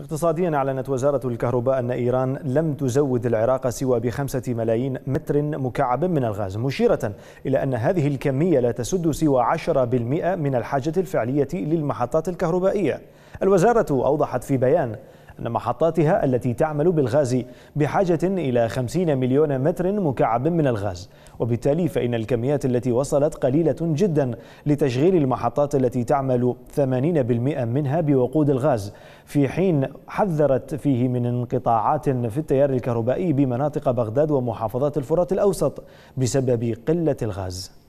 اقتصاديا أعلنت وزارة الكهرباء أن إيران لم تزود العراق سوى بخمسة ملايين متر مكعب من الغاز مشيرة إلى أن هذه الكمية لا تسد سوى 10% من الحاجة الفعلية للمحطات الكهربائية الوزارة أوضحت في بيان أن محطاتها التي تعمل بالغاز بحاجة إلى 50 مليون متر مكعب من الغاز وبالتالي فإن الكميات التي وصلت قليلة جدا لتشغيل المحطات التي تعمل 80% منها بوقود الغاز في حين حذرت فيه من انقطاعات في التيار الكهربائي بمناطق بغداد ومحافظات الفرات الأوسط بسبب قلة الغاز